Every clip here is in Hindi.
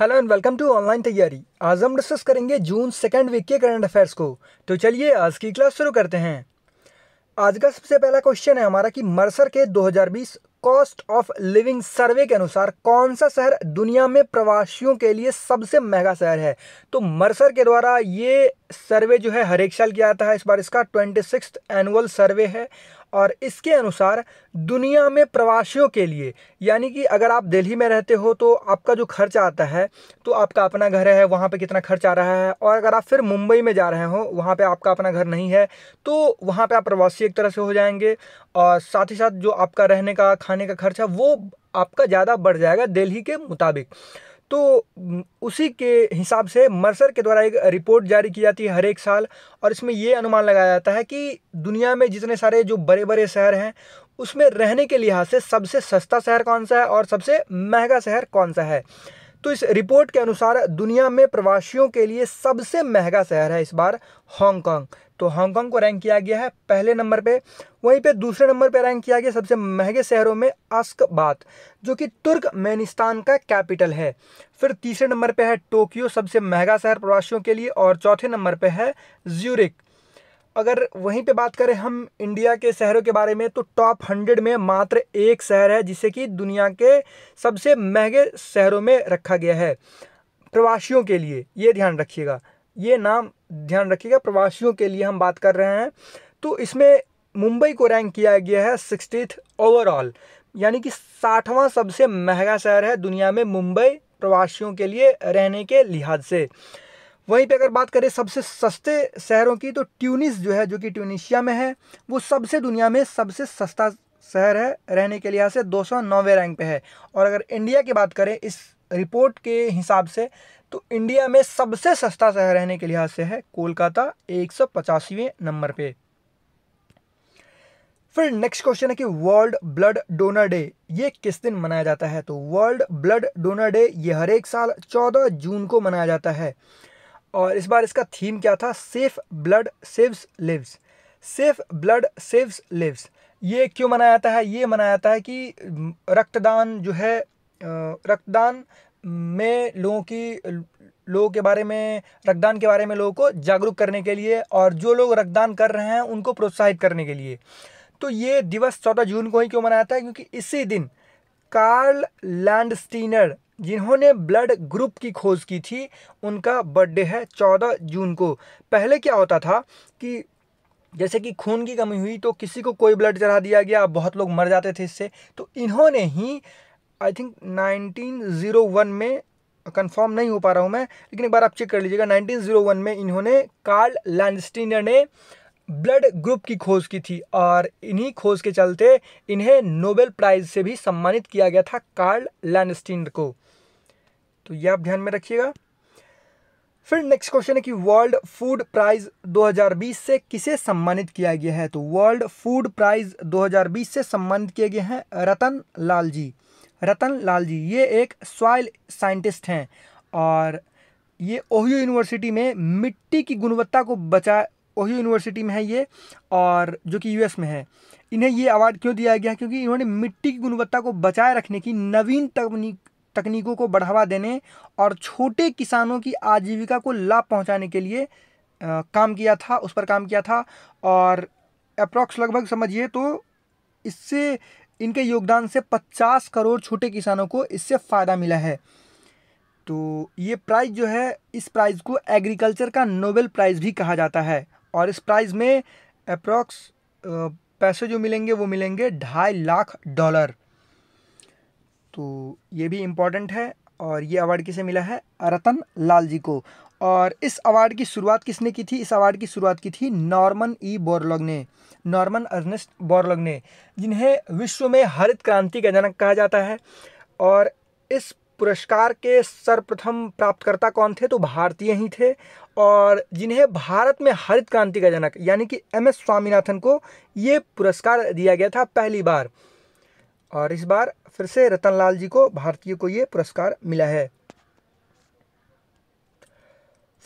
Hello and welcome to online Taiyari आज हम डिस्कस करेंगे जून सेकेंड वीक के करंट अफेयर्स को तो चलिए आज की क्लास शुरू करते हैं आज का सबसे पहला क्वेश्चन है हमारा कि मरसर के 2020 कॉस्ट ऑफ लिविंग सर्वे के अनुसार कौन सा शहर दुनिया में प्रवासियों के लिए सबसे महंगा शहर है तो मरसर के द्वारा ये सर्वे जो है हर एक साल किया जाता है इस बार इसका ट्वेंटी एनुअल सर्वे है और इसके अनुसार दुनिया में प्रवासियों के लिए यानी कि अगर आप दिल्ली में रहते हो तो आपका जो खर्च आता है तो आपका अपना घर है वहाँ पे कितना खर्च आ रहा है और अगर आप फिर मुंबई में जा रहे हो वहाँ पे आपका अपना घर नहीं है तो वहाँ पे आप प्रवासी एक तरह से हो जाएंगे और साथ ही साथ जो आपका रहने का खाने का खर्च है वो आपका ज़्यादा बढ़ जाएगा दिल्ली के मुताबिक तो उसी के हिसाब से मर्सर के द्वारा एक रिपोर्ट जारी की जाती है हर एक साल और इसमें ये अनुमान लगाया जाता है कि दुनिया में जितने सारे जो बड़े बड़े शहर हैं उसमें रहने के लिहाज से सबसे सस्ता शहर कौन सा है और सबसे महंगा शहर कौन सा है तो इस रिपोर्ट के अनुसार दुनिया में प्रवासियों के लिए सबसे महंगा शहर है इस बार हांगकांग तो हांगकांग को रैंक किया गया है पहले नंबर पे वहीं पे दूसरे नंबर पे रैंक किया गया सबसे महंगे शहरों में अस्कबात जो कि तुर्कमेनिस्तान का कैपिटल है फिर तीसरे नंबर पे है टोक्यो सबसे महंगा शहर प्रवासियों के लिए और चौथे नंबर पे है ज्यूरिक अगर वहीं पे बात करें हम इंडिया के शहरों के बारे में तो टॉप हंड्रेड में मात्र एक शहर है जिसे कि दुनिया के सबसे महंगे शहरों में रखा गया है प्रवासियों के लिए ये ध्यान रखिएगा ये नाम ध्यान रखिएगा प्रवासियों के लिए हम बात कर रहे हैं तो इसमें मुंबई को रैंक किया गया है सिक्सटीथ ओवरऑल यानी कि साठवां सबसे महंगा शहर है दुनिया में मुंबई प्रवासियों के लिए रहने के लिहाज से वहीं पे अगर बात करें सबसे सस्ते शहरों की तो ट्यूनिस जो है जो कि ट्यूनिशिया में है वो सबसे दुनिया में सबसे सस्ता शहर है रहने के लिहाज से दो रैंक पे है और अगर इंडिया की बात करें इस रिपोर्ट के हिसाब से तो इंडिया में सबसे सस्ता शहर रहने के लिहाज से है कोलकाता एक नंबर पर फिर नेक्स्ट क्वेश्चन है कि वर्ल्ड ब्लड डोनर डे ये किस दिन मनाया जाता है तो वर्ल्ड ब्लड डोनर डे ये हर एक साल 14 जून को मनाया जाता है और इस बार इसका थीम क्या था safe blood saves lives safe blood saves lives ये क्यों मनाया जाता है ये मनाया जाता है कि रक्तदान जो है रक्तदान में लोगों की लोगों के बारे में रक्तदान के बारे में लोगों को जागरूक करने के लिए और जो लोग रक्तदान कर रहे हैं उनको प्रोत्साहित करने के लिए तो ये दिवस चौदह जून को ही क्यों मनाया जाता है क्योंकि इसी दिन कार्ल लैंडस्टीनर जिन्होंने ब्लड ग्रुप की खोज की थी उनका बर्थडे है चौदह जून को पहले क्या होता था कि जैसे कि खून की कमी हुई तो किसी को कोई ब्लड चढ़ा दिया गया बहुत लोग मर जाते थे इससे तो इन्होंने ही आई थिंक 1901 में कंफर्म नहीं हो पा रहा हूँ मैं लेकिन एक बार आप चेक कर लीजिएगा 1901 में इन्होंने कार्ल लैंडस्टीनर ने ब्लड ग्रुप की खोज की थी और इन्हीं खोज के चलते इन्हें नोबेल प्राइज़ से भी सम्मानित किया गया था कार्ल लैंडस्टीन को तो ये आप ध्यान में रखिएगा फिर नेक्स्ट क्वेश्चन है कि वर्ल्ड फूड प्राइज 2020 से किसे सम्मानित किया गया है तो वर्ल्ड फूड प्राइज 2020 से सम्मानित किए गए हैं रतन लाल जी रतन लाल जी ये एक सॉइल साइंटिस्ट हैं और ये ओहियो यूनिवर्सिटी में मिट्टी की गुणवत्ता को बचा ओहियो यूनिवर्सिटी में है ये और जो कि यूएस में है इन्हें ये अवार्ड क्यों दिया गया क्योंकि इन्होंने मिट्टी की गुणवत्ता को बचाए रखने की नवीन तकनीक तकनीकों को बढ़ावा देने और छोटे किसानों की आजीविका को लाभ पहुंचाने के लिए आ, काम किया था उस पर काम किया था और अप्रॉक्स लगभग समझिए तो इससे इनके योगदान से 50 करोड़ छोटे किसानों को इससे फ़ायदा मिला है तो ये प्राइज़ जो है इस प्राइज़ को एग्रीकल्चर का नोबेल प्राइज़ भी कहा जाता है और इस प्राइज़ में अप्रॉक्स पैसे जो मिलेंगे वो मिलेंगे ढाई लाख डॉलर तो ये भी इम्पॉर्टेंट है और ये अवार्ड किसे मिला है रतन लाल जी को और इस अवार्ड की शुरुआत किसने की थी इस अवार्ड की शुरुआत की थी नॉर्मन ई बोरलॉग ने नॉर्मन अर्नेस्ट बोरलॉग ने जिन्हें विश्व में हरित क्रांति का जनक कहा जाता है और इस पुरस्कार के सर्वप्रथम प्राप्तकर्ता कौन थे तो भारतीय ही थे और जिन्हें भारत में हरित क्रांति का जनक यानी कि एम एस स्वामीनाथन को ये पुरस्कार दिया गया था पहली बार और इस बार फिर से रतनलाल जी को भारतीय को ये पुरस्कार मिला है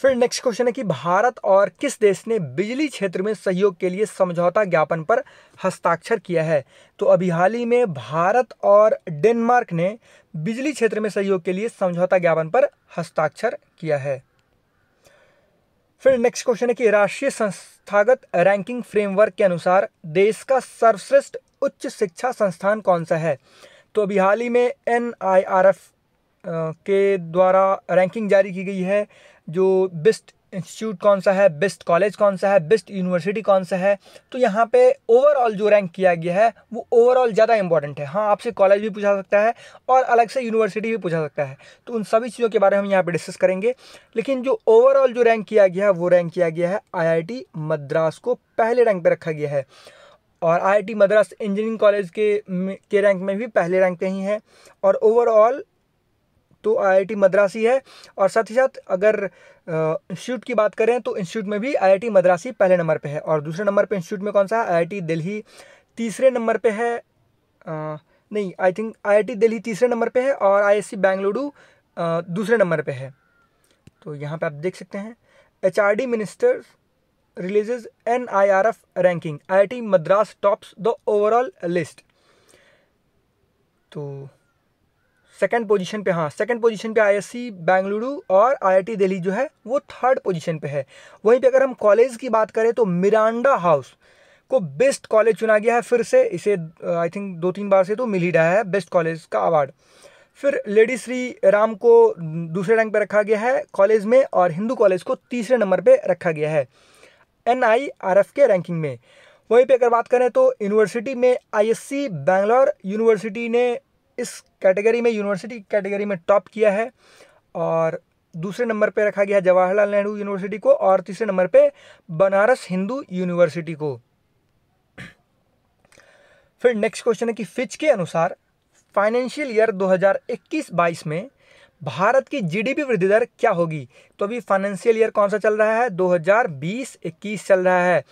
फिर नेक्स्ट क्वेश्चन है कि भारत और किस देश ने बिजली क्षेत्र में सहयोग के लिए समझौता ज्ञापन पर हस्ताक्षर किया है तो अभी हाल ही में भारत और डेनमार्क ने बिजली क्षेत्र में सहयोग के लिए समझौता ज्ञापन पर हस्ताक्षर किया है फिर नेक्स्ट क्वेश्चन है कि राष्ट्रीय संस्थागत रैंकिंग फ्रेमवर्क के अनुसार देश का सर्वश्रेष्ठ उच्च शिक्षा संस्थान कौन सा है तो अभी हाल ही में एन के द्वारा रैंकिंग जारी की गई है जो बेस्ट इंस्टीट्यूट कौन सा है बेस्ट कॉलेज कौन सा है बेस्ट यूनिवर्सिटी कौन सा है तो यहाँ पे ओवरऑल जो रैंक किया गया है वो ओवरऑल ज़्यादा इंपॉर्टेंट है हाँ आपसे कॉलेज भी पूछा सकता है और अलग से यूनिवर्सिटी भी पूछा सकता है तो उन सभी चीज़ों के बारे में हम यहाँ पे डिस्कस करेंगे लेकिन जो ओवरऑल जो रैंक किया गया है वो रैंक किया गया है आई मद्रास को पहले रैंक पर रखा गया है और आईआईटी मद्रास इंजीनियरिंग कॉलेज के के रैंक में भी पहले रैंक पे ही हैं और ओवरऑल तो आईआईटी मद्रास ही है और साथ ही साथ अगर इंस्टीट्यूट की बात करें तो इंस्टीट्यूट में भी आईआईटी मद्रास ही पहले नंबर पे है और दूसरे नंबर पे इंस्टीट्यूट में कौन सा है आईआईटी दिल्ली तीसरे नंबर पे है आ, नहीं आई थिंक आईआईटी दिल्ली तीसरे नंबर पे है और आईएससी बेंगलुरु दूसरे नंबर पे है तो यहाँ पे आप देख सकते हैं HRD ministers releases NIRF ranking. IIT Madras tops the overall list. तो सेकंड पोजीशन पे हाँ सेकंड पोजीशन पे आईएससी बेंगलुरु और आईआईटी दिल्ली जो है वो थर्ड पोजीशन पे है वहीं पे अगर हम कॉलेज की बात करें तो मिरांडा हाउस को बेस्ट कॉलेज चुना गया है फिर से इसे आई थिंक दो तीन बार से तो मिल ही रहा है बेस्ट कॉलेज का अवार्ड फिर लेडी श्री राम को दूसरे रैंक पर रखा गया है कॉलेज में और हिंदू कॉलेज को तीसरे नंबर पर रखा गया है एन आई आर एफ के रैंकिंग में वहीं पे अगर बात करें तो यूनिवर्सिटी में I S C Bangalore university ने इस कैटेगरी में यूनिवर्सिटी कैटेगरी में टॉप किया है और दूसरे नंबर पे रखा गया जवाहरलाल नेहरू यूनिवर्सिटी को और तीसरे नंबर पे बनारस हिंदू यूनिवर्सिटी को फिर नेक्स्ट क्वेश्चन है कि फिच के अनुसार फाइनेंशियल ईयर 2021-22 में भारत की जीडीपी वृद्धि दर क्या होगी तो अभी फाइनेंशियल ईयर कौन सा चल रहा है 2020-21 चल रहा है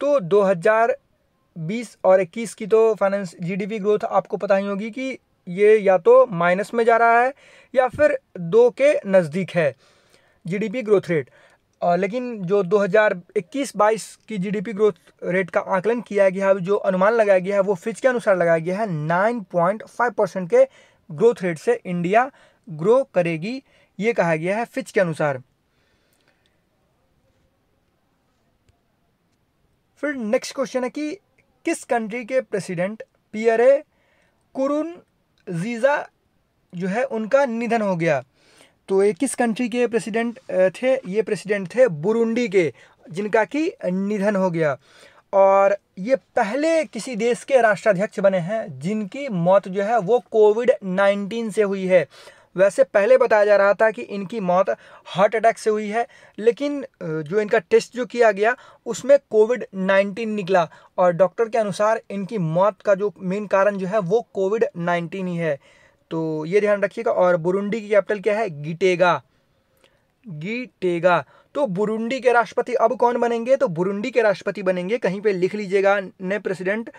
तो 2020 और 21 की तो फाइनेंस जीडीपी ग्रोथ आपको पता ही होगी कि ये या तो माइनस में जा रहा है या फिर दो के नज़दीक है जीडीपी ग्रोथ रेट लेकिन जो 2021-22 की जीडीपी ग्रोथ रेट का आकलन किया गया है जो अनुमान लगाया गया है वो फिच के अनुसार लगाया गया है नाइन परसेंट के ग्रोथ रेट से इंडिया ग्रो करेगी ये कहा गया है फिच के अनुसार फिर नेक्स्ट क्वेश्चन है कि किस कंट्री के प्रेसिडेंट पियरे कुरुन जीजा जो है उनका निधन हो गया तो ये किस कंट्री के प्रेसिडेंट थे ये प्रेसिडेंट थे बुरुंडी के जिनका कि निधन हो गया और ये पहले किसी देश के राष्ट्राध्यक्ष बने हैं जिनकी मौत जो है वो कोविड नाइन्टीन से हुई है वैसे पहले बताया जा रहा था कि इनकी मौत हार्ट अटैक से हुई है लेकिन जो इनका टेस्ट जो किया गया उसमें कोविड नाइन्टीन निकला और डॉक्टर के अनुसार इनकी मौत का जो मेन कारण जो है वो कोविड नाइन्टीन ही है तो ये ध्यान रखिएगा और बुरुंडी की कैपिटल क्या है गिटेगा गिटेगा तो बुरुंडी के राष्ट्रपति अब कौन बनेंगे तो बुरुंडी के राष्ट्रपति बनेंगे कहीं पे लिख लीजिएगा नए प्रेसिडेंट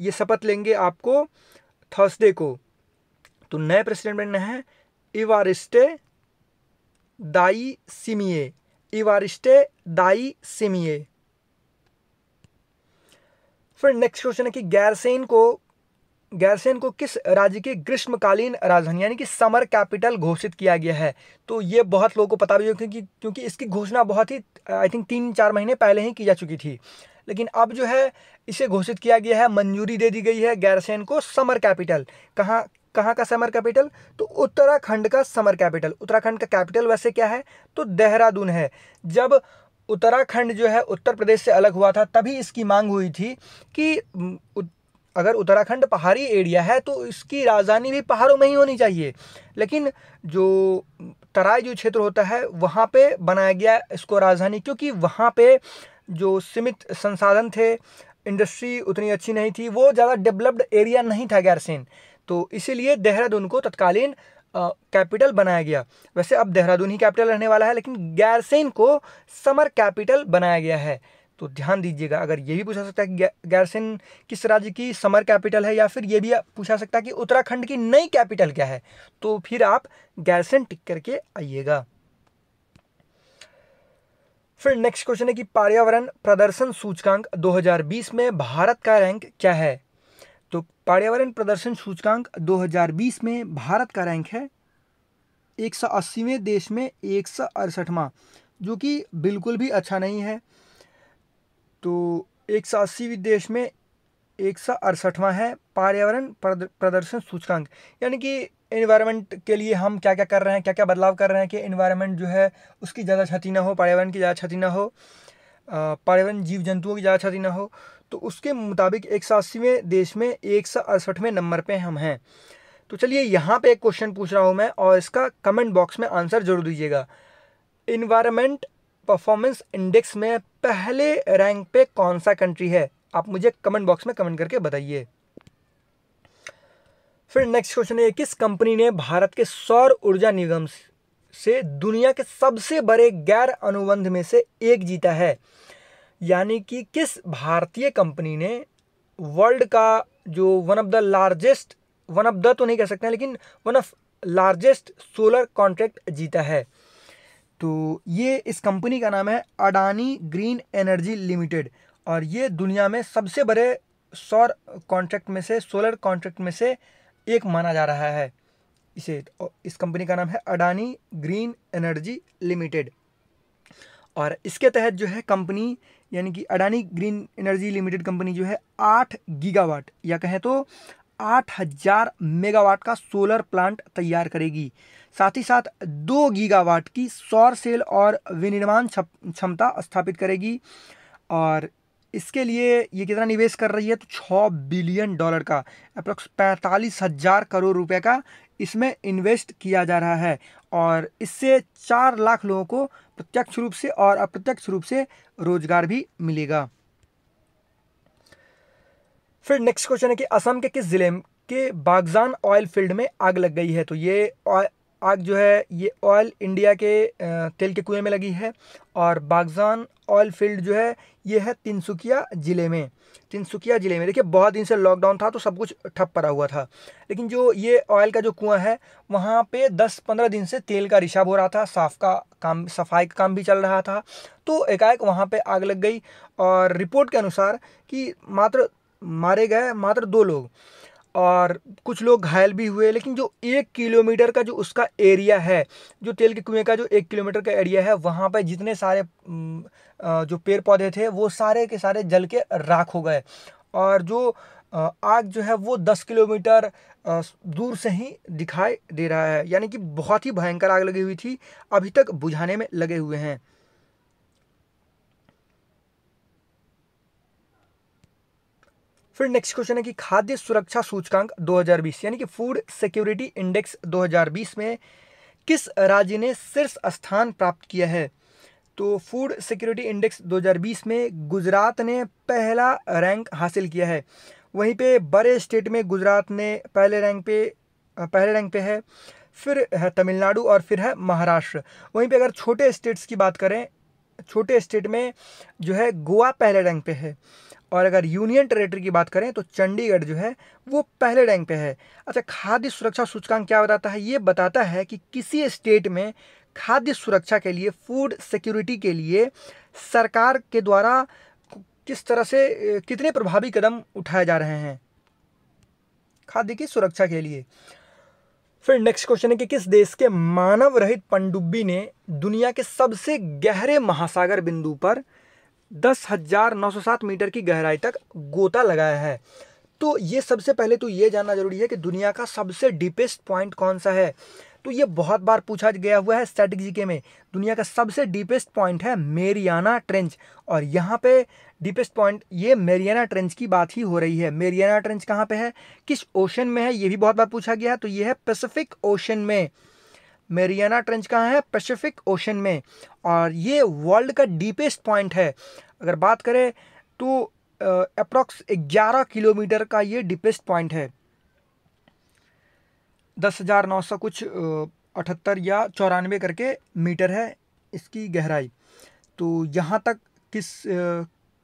ये शपथ लेंगे आपको थर्सडे को तो नए प्रेसिडेंट बनने हैं इवारिस्टे दाई सिमिए इवारिस्टे दाई सिमिए फिर नेक्स्ट क्वेश्चन है कि गैरसेन को गैरसेन को किस राज्य की ग्रीष्मकालीन राजधानी यानी कि समर कैपिटल घोषित किया गया है तो ये बहुत लोगों को पता भी हो क्योंकि क्योंकि इसकी घोषणा बहुत ही आई थिंक तीन चार महीने पहले ही की जा चुकी थी लेकिन अब जो है इसे घोषित किया गया है मंजूरी दे दी गई है गैरसेन को समर कैपिटल कहाँ कहाँ का समर कैपिटल तो उत्तराखंड का समर कैपिटल उत्तराखंड का कैपिटल वैसे क्या है तो देहरादून है जब उत्तराखंड जो है उत्तर प्रदेश से अलग हुआ था तभी इसकी मांग हुई थी कि अगर उत्तराखंड पहाड़ी एरिया है तो इसकी राजधानी भी पहाड़ों में ही होनी चाहिए लेकिन जो तराई जो क्षेत्र होता है वहाँ पे बनाया गया इसको राजधानी क्योंकि वहाँ पे जो सीमित संसाधन थे इंडस्ट्री उतनी अच्छी नहीं थी वो ज़्यादा डेवलप्ड एरिया नहीं था गैरसेन तो इसीलिए देहरादून को तत्कालीन कैपिटल बनाया गया वैसे अब देहरादून ही कैपिटल रहने वाला है लेकिन गैरसेन को समर कैपिटल बनाया गया है तो ध्यान दीजिएगा अगर ये भी पूछा सकता है कि गैरसेन किस राज्य की समर कैपिटल है या फिर ये भी पूछा सकता है कि उत्तराखंड की नई कैपिटल क्या है तो फिर आप गैरसेन टिक करके आइएगा फिर नेक्स्ट क्वेश्चन है कि पर्यावरण प्रदर्शन सूचकांक 2020 में भारत का रैंक क्या है तो पर्यावरण प्रदर्शन सूचकांक 2020 में भारत का रैंक है एक सौ अस्सीवें देश में एक सौ जो कि बिल्कुल भी अच्छा नहीं है तो एक सौ देश में एक सौ है पर्यावरण प्रदर्शन सूचकांक यानी कि इन्वायरमेंट के लिए हम क्या क्या कर रहे हैं क्या क्या बदलाव कर रहे हैं कि इन्वायरमेंट जो है उसकी ज़्यादा क्षति ना हो पर्यावरण की ज़्यादा क्षति ना हो पर्यावरण जीव जंतुओं की ज़्यादा क्षति ना हो तो उसके मुताबिक एक सौ अस्सीवें देश में एक सौ अड़सठवें नंबर पर हम हैं तो चलिए यहाँ पे एक क्वेश्चन पूछ रहा हूँ मैं और इसका कमेंट बॉक्स में आंसर जरूर दीजिएगा इन्वायरमेंट परफॉर्मेंस इंडेक्स में पहले रैंक पे कौन सा कंट्री है आप मुझे कमेंट बॉक्स में कमेंट करके बताइए फिर नेक्स्ट क्वेश्चन है किस कंपनी ने भारत के सौर ऊर्जा निगम से दुनिया के सबसे बड़े गैर अनुबंध में से एक जीता है यानी कि किस भारतीय कंपनी ने वर्ल्ड का जो one of the largest one of the तो नहीं कह सकते हैं लेकिन one of largest solar contract जीता है तो ये इस कंपनी का नाम है अडानी ग्रीन एनर्जी लिमिटेड और ये दुनिया में सबसे बड़े सौर कॉन्ट्रैक्ट में से सोलर कॉन्ट्रैक्ट में से एक माना जा रहा है इसे इस कंपनी का नाम है अडानी ग्रीन एनर्जी लिमिटेड और इसके तहत जो है कंपनी यानी कि Adani green energy limited company जो है आठ गीगावाट या कहें तो आठ हजार मेगावाट का सोलर प्लांट तैयार करेगी साथ ही साथ दो गीगावाट की सौर सेल और विनिर्माण क्षमता स्थापित करेगी और इसके लिए ये कितना निवेश कर रही है तो छः बिलियन डॉलर का अप्रोक्स पैंतालीस हज़ार करोड़ रुपए का इसमें इन्वेस्ट किया जा रहा है और इससे चार लाख लोगों को प्रत्यक्ष रूप से और अप्रत्यक्ष रूप से रोजगार भी मिलेगा फिर नेक्स्ट क्वेश्चन है कि असम के किस ज़िले के बागजान ऑयल फील्ड में आग लग गई है तो ये आग जो है ये ऑयल इंडिया के तेल के कुएं में लगी है और बागजान ऑयल फील्ड जो है ये है तिनसुकिया ज़िले में तिनसुकिया ज़िले में देखिए बहुत दिन से लॉकडाउन था तो सब कुछ ठप पड़ा हुआ था लेकिन जो ये ऑयल का जो कुआं है वहाँ पे 10-15 दिन से तेल का रिसाव हो रहा था साफ का काम सफाई का काम भी चल रहा था तो एकाएक वहाँ पे आग लग गई और रिपोर्ट के अनुसार कि मात्र मारे गए मात्र दो लोग और कुछ लोग घायल भी हुए लेकिन जो एक किलोमीटर का जो उसका एरिया है जो तेल के कुएं का जो एक किलोमीटर का एरिया है वहाँ पर जितने सारे जो पेड़ पौधे थे वो सारे के सारे जल के राख हो गए और जो आग जो है वो दस किलोमीटर दूर से ही दिखाई दे रहा है यानी कि बहुत ही भयंकर आग लगी हुई थी अभी तक बुझाने में लगे हुए हैं फिर नेक्स्ट क्वेश्चन है कि खाद्य सुरक्षा सूचकांक 2020 यानी कि फूड सिक्योरिटी इंडेक्स 2020 में किस राज्य ने शीर्ष स्थान प्राप्त किया है तो फूड सिक्योरिटी इंडेक्स 2020 में गुजरात ने पहला रैंक हासिल किया है वहीं पे बड़े स्टेट में गुजरात ने पहले रैंक पे पहले रैंक पे है फिर है तमिलनाडु और फिर है महाराष्ट्र वहीं पे अगर छोटे स्टेट्स की बात करें छोटे स्टेट में जो है गोवा पहले रैंक पे है और अगर यूनियन टेरेटरी की बात करें तो चंडीगढ़ जो है वो पहले रैंक पे है अच्छा खाद्य सुरक्षा सूचकांक क्या बताता है ये बताता है कि किसी स्टेट में खाद्य सुरक्षा के लिए फूड सिक्योरिटी के लिए सरकार के द्वारा किस तरह से कितने प्रभावी कदम उठाए जा रहे हैं खाद्य की सुरक्षा के लिए फिर नेक्स्ट क्वेश्चन है कि किस देश के मानव रहित पनडुब्बी ने दुनिया के सबसे गहरे महासागर बिंदु पर दस हज़ार नौ सौ सात मीटर की गहराई तक गोता लगाया है तो ये सबसे पहले तो ये जानना जरूरी है कि दुनिया का सबसे डीपेस्ट पॉइंट कौन सा है तो ये बहुत बार पूछा गया हुआ है स्टैटिक जीके में दुनिया का सबसे डीपेस्ट पॉइंट है मेरियाना ट्रेंच और यहाँ पे डीपेस्ट पॉइंट ये मेरियाना ट्रेंच की बात ही हो रही है मेरियाना ट्रेंच कहाँ पे है किस ओशन में है ये भी बहुत बार पूछा गया है तो ये है पैसिफिक ओशन में मेरियाना ट्रेंच कहाँ है पैसिफिक ओशन में और ये वर्ल्ड का डीपेस्ट पॉइंट है अगर बात करें तो अप्रॉक्स ग्यारह किलोमीटर का ये डीपेस्ट पॉइंट है दस हज़ार नौ सौ कुछ अठहत्तर या चौरानवे करके मीटर है इसकी गहराई तो यहाँ तक किस आ,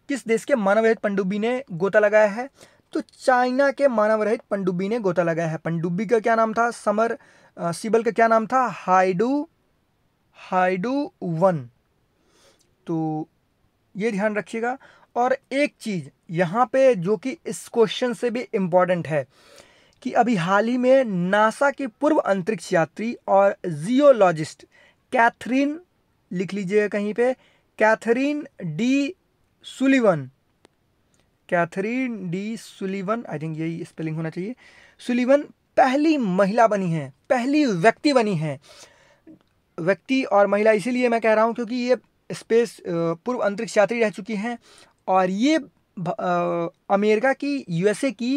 किस देश के मानवरहित पनडुब्बी ने गोता लगाया है तो चाइना के मानवरहित पनडुब्बी ने गोता लगाया है पनडुब्बी का क्या नाम था समर सीबल का क्या नाम था हाइडू हाइडू वन तो ये ध्यान रखिएगा और एक चीज़ यहाँ पे जो कि इस क्वेश्चन से भी इम्पॉर्टेंट है कि अभी हाल ही में नासा के पूर्व अंतरिक्ष यात्री और जियोलॉजिस्ट कैथरीन लिख लीजिएगा कहीं पे Kathryn D Sullivan Kathryn D Sullivan I think यही स्पेलिंग होना चाहिए सुलिवन पहली महिला बनी है पहली व्यक्ति बनी है व्यक्ति और महिला इसीलिए मैं कह रहा हूँ क्योंकि ये स्पेस पूर्व अंतरिक्ष यात्री रह चुकी हैं और ये अमेरिका की यूएसए की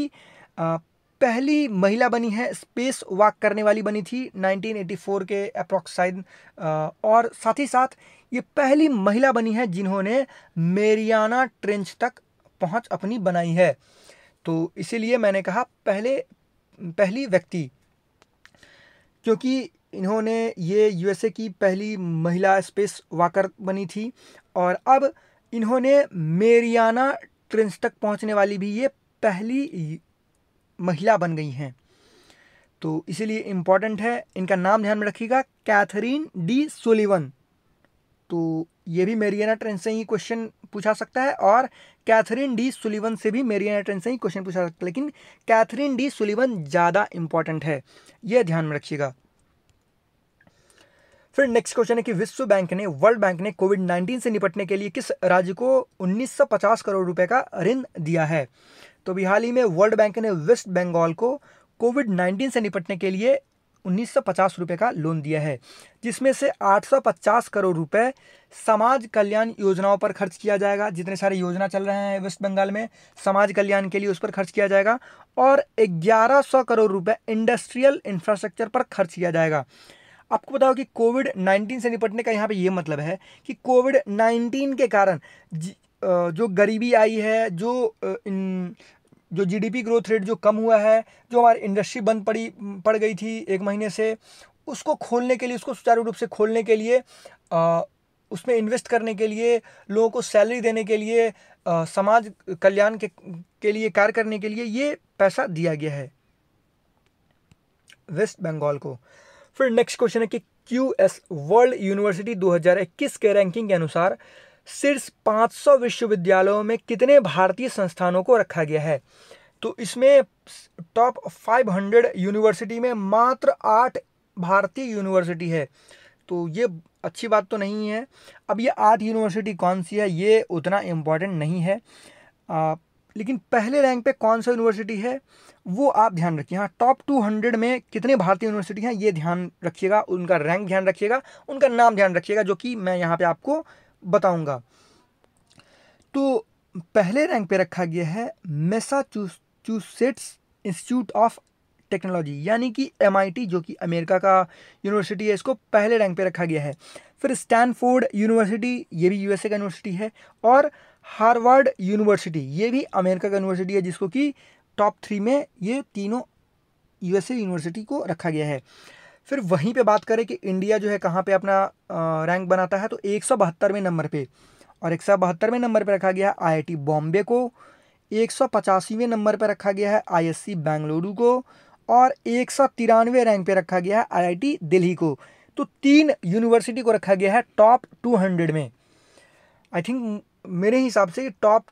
पहली महिला बनी है स्पेस वॉक करने वाली बनी थी 1984 के अप्रोक्साइड और साथ ही साथ ये पहली महिला बनी है जिन्होंने मेरियाना ट्रेंच तक पहुंच अपनी बनाई है तो इसीलिए मैंने कहा पहले पहली व्यक्ति क्योंकि इन्होंने ये यूएसए की पहली महिला स्पेस वाकर बनी थी और अब इन्होंने मेरियाना ट्रेंस तक पहुंचने वाली भी ये पहली महिला बन गई हैं तो इसीलिए इम्पॉर्टेंट है इनका नाम ध्यान में रखिएगा कैथरीन डी सोलिवन तो ये भी मेरियाना ट्रेंड से ही क्वेश्चन पूछा सकता है और कैथरीन डी सुलिवन से भी मेरियना ट्रेन से ही क्वेश्चन पूछा सकता है लेकिन कैथरीन डी सुलिवन ज़्यादा इंपॉर्टेंट है यह ध्यान में रखिएगा फिर नेक्स्ट क्वेश्चन है कि विश्व बैंक ने वर्ल्ड बैंक ने कोविड 19 से निपटने के लिए किस राज्य को 1950 करोड़ रुपए का ऋण दिया है तो अभी हाल ही में वर्ल्ड बैंक ने वेस्ट बंगाल को कोविड 19 से निपटने के लिए उन्नीस सौ पचास रुपये का लोन दिया है जिसमें से आठ सौ पचास करोड़ रुपए समाज कल्याण योजनाओं पर खर्च किया जाएगा जितने सारे योजना चल रहे हैं वेस्ट बंगाल में समाज कल्याण के लिए उस पर खर्च किया जाएगा और ग्यारह सौ करोड़ रुपए इंडस्ट्रियल इंफ्रास्ट्रक्चर पर खर्च किया जाएगा आपको बताओ कि कोविड नाइन्टीन से निपटने का यहाँ पर ये मतलब है कि कोविड नाइन्टीन के कारण जो गरीबी आई है जो जो जीडीपी ग्रोथ रेट जो कम हुआ है जो हमारी इंडस्ट्री बंद पड़ी पड़ गई थी एक महीने से उसको खोलने के लिए उसको सुचारू रूप से खोलने के लिए आ, उसमें इन्वेस्ट करने के लिए लोगों को सैलरी देने के लिए आ, समाज कल्याण के के लिए कार्य करने के लिए ये पैसा दिया गया है वेस्ट बंगाल को फिर नेक्स्ट क्वेश्चन है कि क्यू एस वर्ल्ड यूनिवर्सिटी 2021 के रैंकिंग के अनुसार शीर्ष 500 विश्वविद्यालयों में कितने भारतीय संस्थानों को रखा गया है तो इसमें टॉप 500 यूनिवर्सिटी में मात्र आठ भारतीय यूनिवर्सिटी है तो ये अच्छी बात तो नहीं है अब ये आठ यूनिवर्सिटी कौन सी है ये उतना इम्पॉर्टेंट नहीं है आ, लेकिन पहले रैंक पे कौन सा यूनिवर्सिटी है वो आप ध्यान रखिए हाँ टॉप टू हंड्रेड में कितने भारतीय यूनिवर्सिटी हैं ये ध्यान रखिएगा उनका रैंक ध्यान रखिएगा उनका नाम ध्यान रखिएगा जो कि मैं यहाँ पे आपको बताऊंगा तो पहले रैंक पे रखा गया है मैसाचूसेट्स इंस्टीट्यूट ऑफ टेक्नोलॉजी यानी कि एम जो कि अमेरिका का यूनिवर्सिटी है इसको पहले रैंक पे रखा गया है फिर स्टैनफोर्ड यूनिवर्सिटी ये भी यूएसए का यूनिवर्सिटी है और हार्वर्ड यूनिवर्सिटी ये भी अमेरिका का यूनिवर्सिटी है जिसको कि टॉप थ्री में ये तीनों यूएसए यूनिवर्सिटी को रखा गया है फिर वहीं पे बात करें कि इंडिया जो है कहाँ पे अपना रैंक बनाता है तो एक सौ बहत्तरवें नंबर पे और एक सौ बहत्तरवें नंबर पे रखा गया है आईआईटी बॉम्बे को एक सौ पचासीवें नंबर पर रखा गया है आईएससी बेंगलुरु को और एक सौ तिरानवे रैंक पे रखा गया है आईआईटी दिल्ली को तो तीन यूनिवर्सिटी को रखा गया है टॉप टू हंड्रेड में आई थिंक मेरे हिसाब से टॉप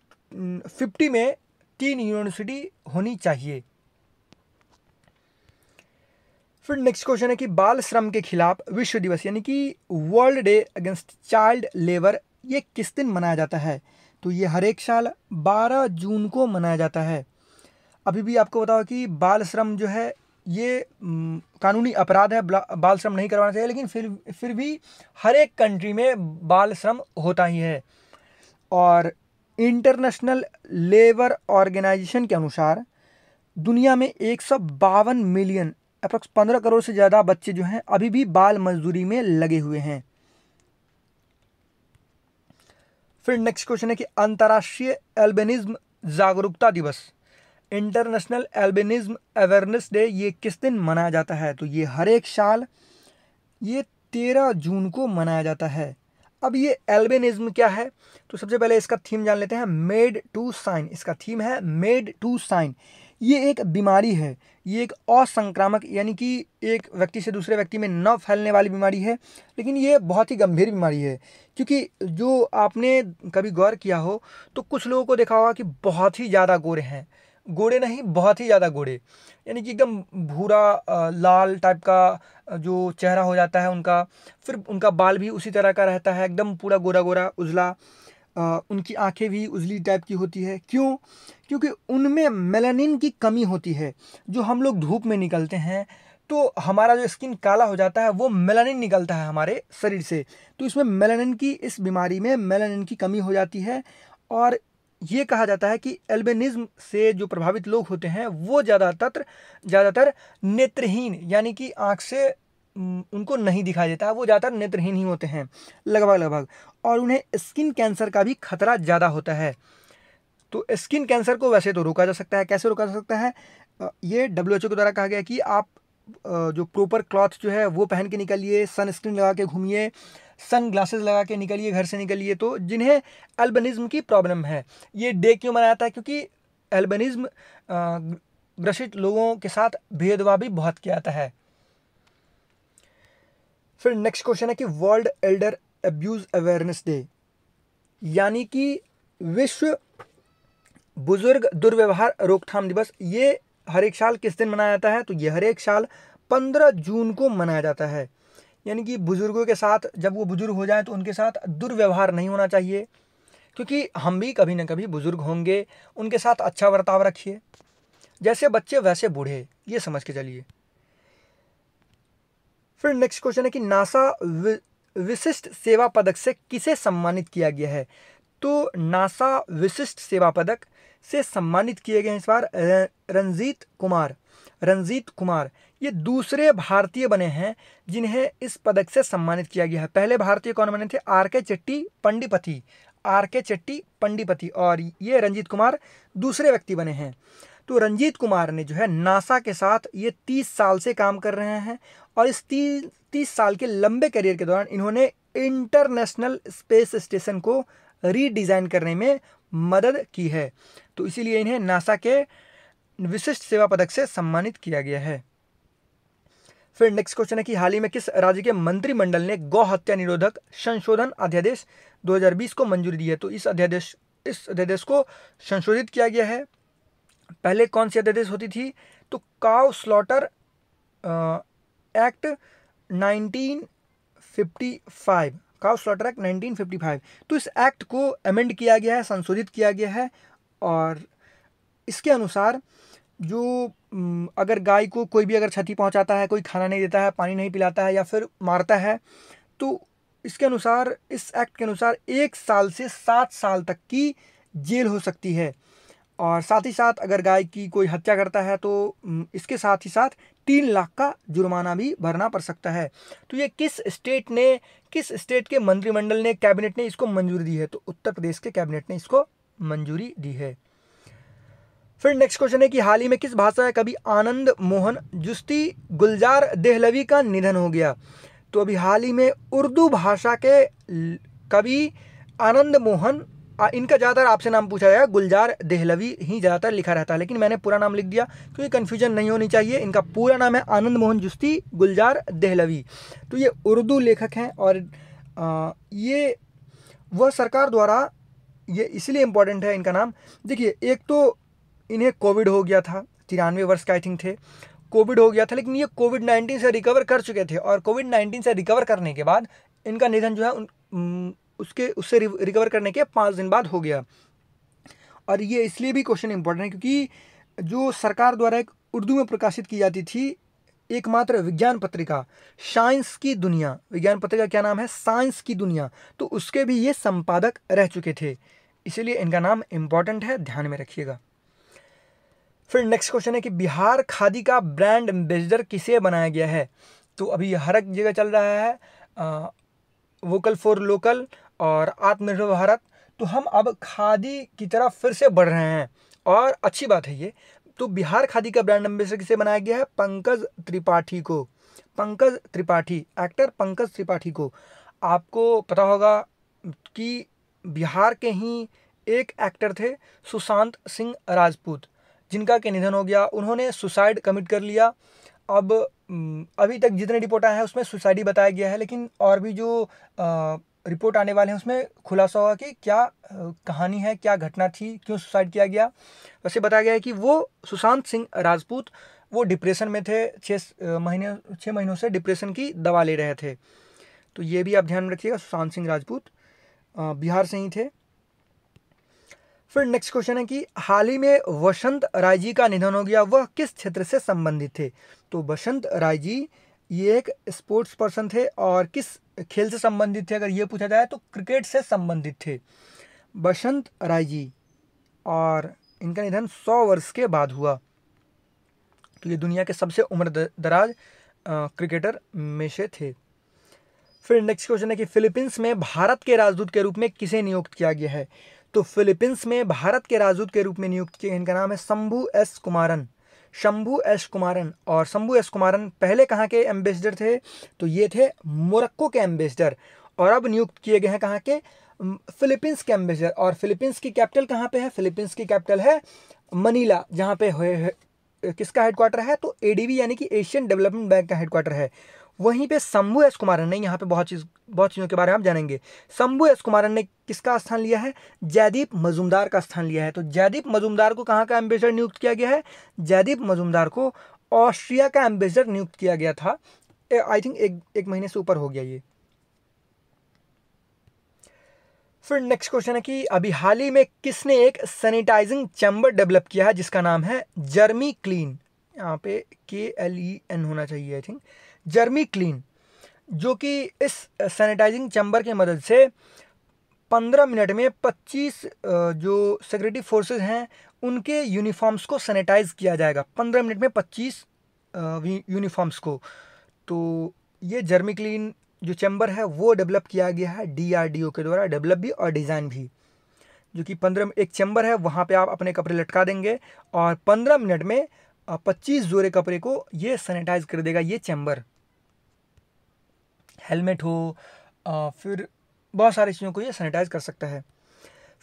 फिफ्टी में तीन यूनिवर्सिटी होनी चाहिए फिर नेक्स्ट क्वेश्चन है कि बाल श्रम के खिलाफ विश्व दिवस यानी कि world day against child labour ये किस दिन मनाया जाता है तो ये हर एक साल 12 जून को मनाया जाता है अभी भी आपको बताओ कि बाल श्रम जो है ये कानूनी अपराध है बाल श्रम नहीं करवाना चाहिए लेकिन फिर फिर भी हर एक कंट्री में बाल श्रम होता ही है और इंटरनेशनल लेबर ऑर्गेनाइजेशन के अनुसार दुनिया में एक मिलियन अप्रोक्स पंद्रह करोड़ से ज़्यादा बच्चे जो हैं अभी भी बाल मजदूरी में लगे हुए हैं फिर नेक्स्ट क्वेश्चन है कि अंतर्राष्ट्रीय एल्बेनिज्म जागरूकता दिवस इंटरनेशनल एल्बेनिज्म अवेयरनेस डे ये किस दिन मनाया जाता है तो ये हर एक साल ये तेरह जून को मनाया जाता है अब ये एल्बेनिज्म क्या है तो सबसे पहले इसका थीम जान लेते हैं मेड टू साइन इसका थीम है मेड टू साइन ये एक बीमारी है ये एक असंक्रामक यानी कि एक व्यक्ति से दूसरे व्यक्ति में न फैलने वाली बीमारी है लेकिन ये बहुत ही गंभीर बीमारी है क्योंकि जो आपने कभी गौर किया हो तो कुछ लोगों को देखा होगा कि बहुत ही ज़्यादा गोरे हैं गोरे नहीं बहुत ही ज़्यादा गोरे यानी कि एकदम भूरा लाल टाइप का जो चेहरा हो जाता है उनका फिर उनका बाल भी उसी तरह का रहता है एकदम पूरा गोरा गोरा उजला उनकी आंखें भी उजली टाइप की होती है क्यों क्योंकि उनमें मेलानिन की कमी होती है जो हम लोग धूप में निकलते हैं तो हमारा जो स्किन काला हो जाता है वो मेलानिन निकलता है हमारे शरीर से तो इसमें मेलानिन की इस बीमारी में मेलानिन की कमी हो जाती है और ये कहा जाता है कि एल्बेनिज्म से जो प्रभावित लोग होते हैं वो ज़्यादातर ज़्यादातर नेत्रहीन यानी कि आँख से उनको नहीं दिखाई देता है वो ज़्यादातर नेत्रहीन ही होते हैं लगभग लगभग और उन्हें स्किन कैंसर का भी खतरा ज़्यादा होता है तो स्किन कैंसर को वैसे तो रोका जा सकता है कैसे रोका जा सकता है ये डब्ल्यू के द्वारा कहा गया कि आप जो प्रॉपर क्लॉथ जो है वो पहन के निकलिए सनस्क्रीन लगा के घूमिए सन ग्लासेस लगा के निकलिए घर से निकलिए तो जिन्हें एल्बनिज़्म की प्रॉब्लम है ये डे क्यों मनाया जाता है क्योंकि एल्बनिज़्म ग्रसित लोगों के साथ भेदभाव भी बहुत किया जाता है फिर नेक्स्ट क्वेश्चन है कि world elder abuse awareness day यानी कि विश्व बुज़ुर्ग दुर्व्यवहार रोकथाम दिवस ये हर एक साल किस दिन मनाया जाता है तो ये हर एक साल पंद्रह जून को मनाया जाता है यानी कि बुज़ुर्गों के साथ जब वो बुज़ुर्ग हो जाए तो उनके साथ दुर्व्यवहार नहीं होना चाहिए क्योंकि हम भी कभी ना कभी बुज़ुर्ग होंगे उनके साथ अच्छा बर्ताव रखिए जैसे बच्चे वैसे बूढ़े ये समझ के चलिए फिर नेक्स्ट क्वेश्चन है कि नासा वि, विशिष्ट सेवा पदक से किसे सम्मानित किया गया है तो नासा विशिष्ट सेवा पदक से सम्मानित किए गए इस बार रंजीत कुमार रंजीत कुमार ये दूसरे भारतीय बने हैं जिन्हें इस पदक से सम्मानित किया गया है पहले भारतीय कौन बने थे आर के चेट्टी पंडिपति आर के चेट्टी पंडिपति और ये रंजीत कुमार दूसरे व्यक्ति बने हैं तो रंजीत कुमार ने जो है नासा के साथ ये तीस साल से काम कर रहे हैं और इस तीस तीस साल के लंबे करियर के दौरान इन्होंने इंटरनेशनल स्पेस स्टेशन को रीडिज़ाइन करने में मदद की है तो इसीलिए इन्हें नासा के विशिष्ट सेवा पदक से सम्मानित किया गया है फिर नेक्स्ट क्वेश्चन है कि हाल ही में किस राज्य के मंत्रिमंडल ने गौ हत्या निरोधक संशोधन अध्यादेश 2020 को मंजूरी दी है तो इस अध्यादेश इस अध्यादेश को संशोधित किया गया है पहले कौन सी अध्यादेश होती थी तो cow slaughter act 1955 cow slaughter act nineteen तो इस एक्ट को अमेंड किया गया है संशोधित किया गया है और इसके अनुसार जो अगर गाय को कोई भी अगर क्षति पहुंचाता है कोई खाना नहीं देता है पानी नहीं पिलाता है या फिर मारता है तो इसके अनुसार इस एक्ट के अनुसार एक साल से सात साल तक की जेल हो सकती है और साथ ही साथ अगर गाय की कोई हत्या करता है तो इसके साथ ही साथ तीन लाख का जुर्माना भी भरना पड़ सकता है तो ये किस स्टेट ने किस स्टेट के मंत्रिमंडल ने कैबिनेट ने इसको मंजूरी दी है तो उत्तर प्रदेश के कैबिनेट ने इसको मंजूरी दी है फिर नेक्स्ट क्वेश्चन है कि हाल ही में किस भाषा कभी आनंद मोहन जुस्ती गुलजार देहलवी का निधन हो गया तो अभी हाल ही में उर्दू भाषा के कवि आनंद मोहन इनका ज़्यादातर आपसे नाम पूछा जाएगा गुलजार देहलवी ही ज़्यादातर लिखा रहता है लेकिन मैंने पूरा नाम लिख दिया क्योंकि कन्फ्यूजन नहीं होनी चाहिए इनका पूरा नाम है आनंद मोहन जुस्ती गुलजार देहलवी तो ये उर्दू लेखक हैं और आ, ये वह सरकार द्वारा ये इसलिए इम्पोर्टेंट है इनका नाम देखिए एक तो इन्हें कोविड हो गया था तिरानवे वर्ष का आई थिंक थे कोविड हो गया था लेकिन ये कोविड नाइन्टीन से रिकवर कर चुके थे और कोविड नाइन्टीन से रिकवर करने के बाद इनका निधन जो है उन उसके उससे रिकवर करने के पाँच दिन बाद हो गया और ये इसलिए भी क्वेश्चन इंपॉर्टेंट है क्योंकि जो सरकार द्वारा एक उर्दू में प्रकाशित की जाती थी एकमात्र विज्ञान पत्रिका साइंस की दुनिया विज्ञान पत्रिका क्या नाम है साइंस की दुनिया तो उसके भी ये संपादक रह चुके थे इसीलिए इनका नाम इम्पॉर्टेंट है ध्यान में रखिएगा फिर नेक्स्ट क्वेश्चन है कि बिहार खादी का ब्रांड एम्बेसडर किसे बनाया गया है तो अभी हर एक जगह चल रहा है आ, वोकल फॉर लोकल और आत्मनिर्भर भारत तो हम अब खादी की तरफ फिर से बढ़ रहे हैं और अच्छी बात है ये तो बिहार खादी का ब्रांड एम्बेसडर किसे बनाया गया है पंकज त्रिपाठी को पंकज त्रिपाठी एक्टर पंकज त्रिपाठी को आपको पता होगा कि बिहार के ही एक एक्टर थे सुशांत सिंह राजपूत जिनका के निधन हो गया उन्होंने सुसाइड कमिट कर लिया अब अभी तक जितने रिपोर्ट आए हैं उसमें सुसाइड ही बताया गया है लेकिन और भी जो आ, रिपोर्ट आने वाले हैं उसमें खुलासा होगा कि क्या कहानी है क्या घटना थी क्यों सुसाइड किया गया वैसे बताया गया है कि वो सुशांत सिंह राजपूत वो डिप्रेशन में थे छः महीने छः महीनों से डिप्रेशन की दवा ले रहे थे तो ये भी आप ध्यान में रखिएगा सुशांत सिंह राजपूत बिहार से ही थे फिर नेक्स्ट क्वेश्चन है कि हाल ही में वसंत राय जी का निधन हो गया वह किस क्षेत्र से संबंधित थे तो वसंत राय जी ये एक स्पोर्ट्स पर्सन थे और किस खेल से संबंधित थे अगर ये पूछा जाए तो क्रिकेट से संबंधित थे बसंत राय जी और इनका निधन सौ वर्ष के बाद हुआ तो ये दुनिया के सबसे उम्र दराज क्रिकेटर में से थे फिर नेक्स्ट क्वेश्चन है कि फिलीपींस में भारत के राजदूत के रूप में किसे नियुक्त किया गया है तो फिलीपींस में भारत के राजदूत के रूप में नियुक्त किए इनका नाम है शंभू एस कुमारन शंभू एस कुमारन और शंभू एस कुमारन पहले कहाँ के एम्बेसडर थे तो ये थे मोरक्को के एम्बेसडर और अब नियुक्त किए गए हैं कहाँ के फिलीपींस के एम्बेसडर और फिलीपींस की कैपिटल कहाँ पे है फिलीपींस की कैपिटल है मनीला जहाँ पे किसका हेडक्वार्टर है तो एडीबी यानी कि एशियन डेवलपमेंट बैंक का हेडक्वार्टर है वहीं पे शंभू एस कुमारन ने यहाँ पे बहुत चीज़ बहुत चीज़ों के बारे में आप जानेंगे शंभु एस कुमारन ने किसका स्थान लिया है जयदीप मजूमदार का स्थान लिया है तो जयदीप मजूमदार को कहाँ का एम्बेसडर नियुक्त किया गया है जयदीप मजुमदार को ऑस्ट्रिया का एम्बेसडर नियुक्त किया गया था आई थिंक एक एक महीने से ऊपर हो गया ये फिर नेक्स्ट क्वेश्चन है कि अभी हाल ही में किसने एक सैनिटाइजिंग चैम्बर डेवलप किया है जिसका नाम है जर्मी क्लीन यहाँ पे के एल ई एन होना चाहिए आई थिंक जर्मी क्लीन जो कि इस सैनिटाइजिंग चैम्बर की मदद से पंद्रह मिनट में पच्चीस जो सिक्योरिटी फोर्सेज हैं उनके यूनिफॉर्म्स को सैनिटाइज किया जाएगा पंद्रह मिनट में पच्चीस यूनिफॉर्म्स को तो ये जर्मी क्लीन जो चैम्बर है वो डेवलप किया गया है डीआरडीओ के द्वारा डेवलप भी और डिज़ाइन भी जो कि पंद्रह एक चैम्बर है वहाँ पे आप अपने कपड़े लटका देंगे और पंद्रह मिनट में पच्चीस जोरे कपड़े को ये सैनिटाइज कर देगा ये चैम्बर हेलमेट हो फिर बहुत सारी चीज़ों को ये सैनिटाइज कर सकता है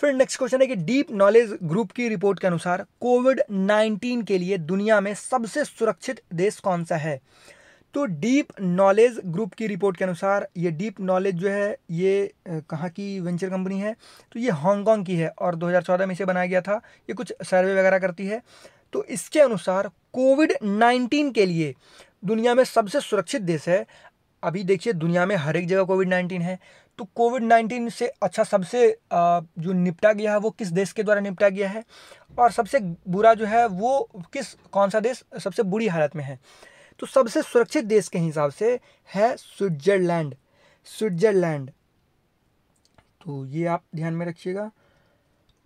फिर नेक्स्ट क्वेश्चन है कि डीप नॉलेज ग्रुप की रिपोर्ट के अनुसार कोविड 19 के लिए दुनिया में सबसे सुरक्षित देश कौन सा है तो डीप नॉलेज ग्रुप की रिपोर्ट के अनुसार ये डीप नॉलेज जो है ये कहाँ की वेंचर कंपनी है तो ये हांगकॉन्ग की है और 2014 में इसे बनाया गया था ये कुछ सर्वे वगैरह करती है तो इसके अनुसार कोविड 19 के लिए दुनिया में सबसे सुरक्षित देश है अभी देखिए दुनिया में हर एक जगह कोविड नाइन्टीन है तो कोविड नाइन्टीन से अच्छा सबसे जो निपटा गया है वो किस देश के द्वारा निपटा गया है और सबसे बुरा जो है वो किस कौन सा देश सबसे बुरी हालत में है तो सबसे सुरक्षित देश के हिसाब से है स्विट्जरलैंड स्विट्जरलैंड तो ये आप ध्यान में रखिएगा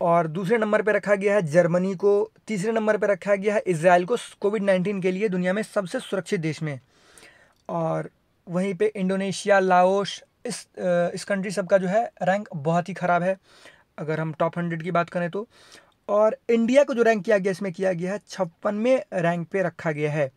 और दूसरे नंबर पर रखा गया है जर्मनी को तीसरे नंबर पर रखा गया है इसराइल को कोविड नाइन्टीन के लिए दुनिया में सबसे सुरक्षित देश में और वहीं पे इंडोनेशिया लाओस इस इस कंट्री सब का जो है रैंक बहुत ही ख़राब है अगर हम टॉप हंड्रेड की बात करें तो और इंडिया को जो रैंक किया गया इसमें किया गया है छप्पन में रैंक पे रखा गया है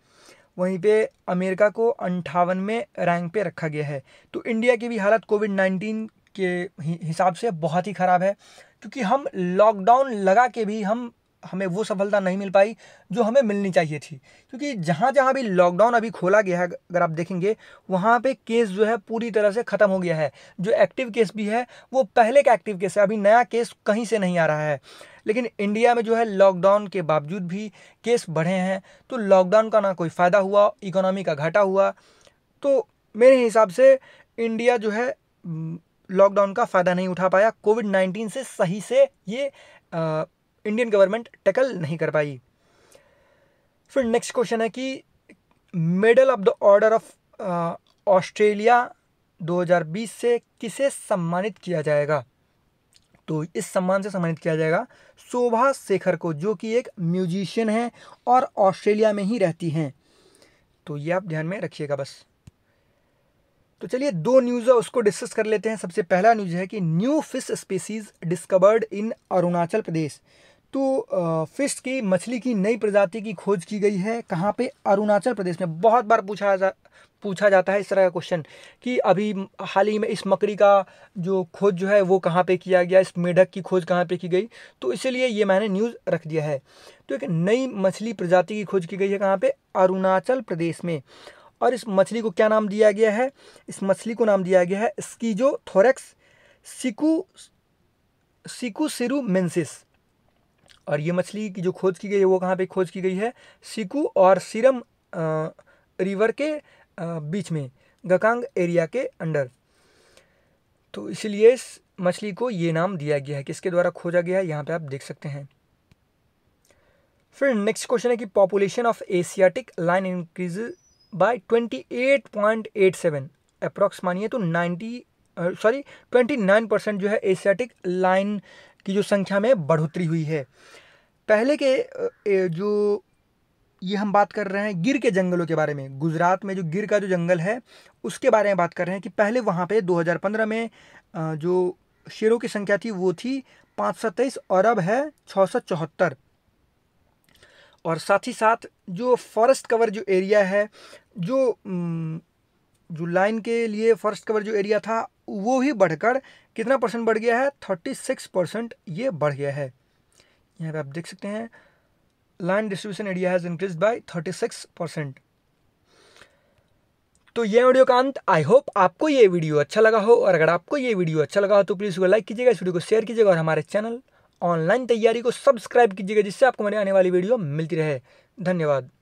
वहीं पे अमेरिका को अंठावन में रैंक पे रखा गया है तो इंडिया की भी हालत कोविड नाइन्टीन के हिसाब से बहुत ही ख़राब है क्योंकि हम लॉकडाउन लगा के भी हम हमें वो सफलता नहीं मिल पाई जो हमें मिलनी चाहिए थी क्योंकि जहाँ जहाँ भी लॉकडाउन अभी खोला गया है अगर आप देखेंगे वहाँ पे केस जो है पूरी तरह से ख़त्म हो गया है जो एक्टिव केस भी है वो पहले का एक्टिव केस है अभी नया केस कहीं से नहीं आ रहा है लेकिन इंडिया में जो है लॉकडाउन के बावजूद भी केस बढ़े हैं तो लॉकडाउन का ना कोई फ़ायदा हुआ इकोनॉमी का घाटा हुआ तो मेरे हिसाब से इंडिया जो है लॉकडाउन का फ़ायदा नहीं उठा पाया कोविड नाइन्टीन से सही से ये आ, इंडियन गवर्नमेंट टैकल नहीं कर पाई फिर नेक्स्ट क्वेश्चन है कि medal of the order of Australia 2020 से किसे सम्मानित किया जाएगा तो इस सम्मान से सम्मानित किया जाएगा शोभा शेखर को जो कि एक म्यूजिशियन है और ऑस्ट्रेलिया में ही रहती हैं तो ये आप ध्यान में रखिएगा बस तो चलिए दो न्यूज़ है उसको डिस्कस कर लेते हैं सबसे पहला न्यूज़ है कि new fish species discovered in Arunachal Pradesh तो फिश की मछली की नई प्रजाति की खोज की गई है कहाँ पे अरुणाचल प्रदेश में बहुत बार पूछा जा पूछा जाता है इस तरह का क्वेश्चन कि अभी हाल ही में इस मकड़ी का जो खोज जो है वो कहाँ पे किया गया इस मेढक की खोज कहाँ पे की गई तो इसीलिए ये मैंने न्यूज़ रख दिया है तो एक नई मछली प्रजाति की खोज की गई है कहाँ पर अरुणाचल प्रदेश में और इस मछली को क्या नाम दिया गया है इस मछली को नाम दिया गया है इसकी जो थोरेक्स सिकू सिकू सिरू मेन्सिस और ये मछली की जो खोज की गई है वो कहाँ पे खोज की गई है सिकू और सिरम रिवर के बीच में गकांग एरिया के अंडर तो इसलिए इस मछली को ये नाम दिया गया है किसके द्वारा खोजा गया है यहाँ पे आप देख सकते हैं फिर नेक्स्ट क्वेश्चन है कि population of Asiatic lion increase by 28.87 approx मानिए तो ninety sorry twenty nine percent जो है एशियाटिक लाइन की जो संख्या में बढ़ोतरी हुई है पहले के जो ये हम बात कर रहे हैं गिर के जंगलों के बारे में गुजरात में जो गिर का जो जंगल है उसके बारे में बात कर रहे हैं कि पहले वहाँ पे 2015 में जो शेरों की संख्या थी वो थी पाँच सौ तेईस है छः सौ चौहत्तर और साथ ही साथ जो फॉरेस्ट कवर जो एरिया है जो जो लाइन के लिए फॉरेस्ट कवर जो एरिया था वो भी बढ़कर कितना परसेंट बढ़ गया है थर्टी सिक्स परसेंट ये बढ़ गया है यहाँ पे आप देख सकते हैं land distribution area has increase by thirty six percent तो ये वीडियो का अंत आई होप आपको ये वीडियो अच्छा लगा हो और अगर आपको ये वीडियो अच्छा लगा हो तो प्लीज़ उसको लाइक कीजिएगा इस वीडियो को शेयर कीजिएगा और हमारे चैनल ऑनलाइन तैयारी को सब्सक्राइब कीजिएगा जिससे आपको मेरे आने वाली वीडियो मिलती रहे धन्यवाद